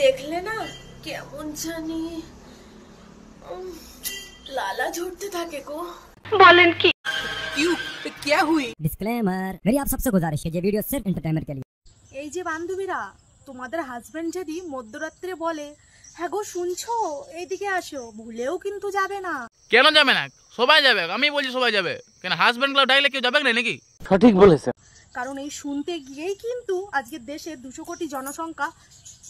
দেখলে না কেমন জানি লালা ঝরতে থাকে গো বলেন কি ডিসক্লেমার এই যে বান্ধবীরা তোমাদের হাজবেন্ড যদি মধ্যরাত্রে বলে হ্যাঁ গো শুনছো এইদিকে আসো ভুলেও কিন্তু যাবে না কেন যাবে না সবাই যাবে আমি বলছি সবাই যাবে কেন হাজবেন্ড গুলো ডাইলে কেউ যাবে না নাকি সঠিক বলেছে কারণ এই শুনতে গিয়েই কিন্তু আজকে দেশে দুশো কোটি জনসংখ্যা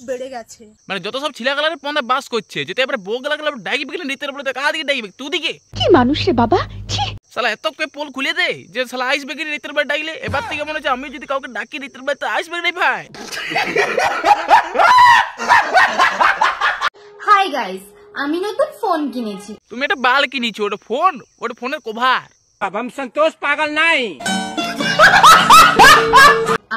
বেড়ে গেছে মানে যত সব ছিলাগালার পন্দা বাস করছে যেতে এবারে বোগ লাগলে ডাকি বিগলে নিতে বলে কার দিকে ডাকি তুই দিকে কি মানুষ রে বাবা সালা এত কে পোল খুলে দে যে সালা আইস বেগিনি নিতে বার ডাকলে এবার থেকে মনে হচ্ছে আমি যদি কাউকে ডাকি নিতে বলে তো আইস বেগিনি ভাই হাই গাইস আমি নতুন ফোন কিনেছি তুমি একটা বাল কিনেছো ওটা ফোন ওটা ফোনের কভার अब हम संतोष নাই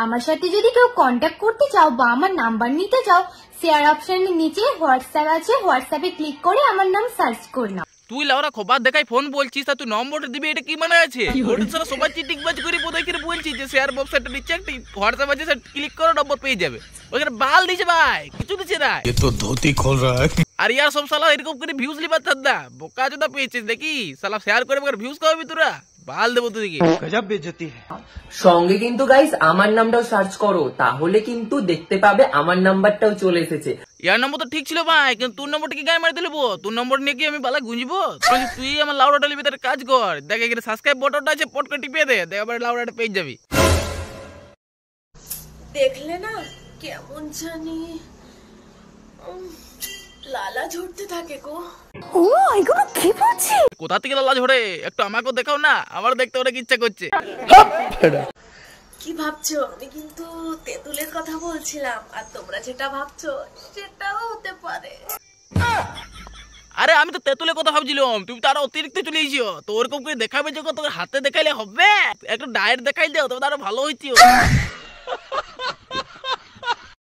আমার সাথে যদি কেউ কন্ট্যাক্ট করতে চাও বা আমার নাম্বার নিতে চাও শেয়ার অপশনের নিচে হোয়াটসঅ্যাপ আছে হোয়াটসঅ্যাপে ক্লিক করে আমার নাম সার্চ করে নাও তুই লাউরা খোবার দেখাই ফোন বলছিস তা তুই নম্বরটা দিবি এটা কি মানে আছে ওটা সারা সবাই চিটিং বাজ করে বোধহয় করে বলছি যে শেয়ার বক্স একটা নিচে একটা হোয়াটসঅ্যাপ আছে সেটা ক্লিক করো নম্বর পেয়ে যাবে ওখানে বাল দিছে ভাই কিছু দিছে না এ তো ধুতি খোল রাখ আর ইয়ার সব সালা এরকম করে ভিউজ লিবার না বোকা যদি পেয়েছিস দেখি সালা শেয়ার করে বোকার ভিউজ কবে তোরা বাল দেবো তুদিকে গজব বেজতি সঙ্গে কিন্তু গাইস আমার নামটাও সার্চ করো তাহলে কিন্তু দেখতে পাবে আমার নাম্বারটাও চলে এসেছে ইয়ার নম্বর তো ঠিক ছিল ভাই কিন্তু তোর নম্বরটা কি গায়ে মারি দিলবো তোর নম্বর নিয়ে কি আমি বালা গুঁজবো তুই আমার লাউডাটা লিবি তার কাজ কর দেখ এখানে সাবস্ক্রাইব বাটনটা আছে পট করে টিপে দে দেখ আবার লাউডাটা পেয়ে যাবি দেখলে না কেমন জানি লালা ঝরতে থাকে গো কোথা থেকে লালা ঝরে একটু আমাকেও দেখাও না আমার দেখতে অনেক ইচ্ছা করছে হ্যাঁ। কি ভাবছো আমি কিন্তু তেঁতুলের কথা বলছিলাম আর তোমরা যেটা ভাবছো সেটাও হতে পারে আরে আমি তো তেঁতুলের কথা ভাবছিলাম তুমি তো আরো অতিরিক্ত চলে এসেছো তো ওরকম করে দেখাবে যখন তোকে হাতে দেখাইলে হবে একটু ডায়েট দেখাই দাও তবে তো আরো ভালো হইতিও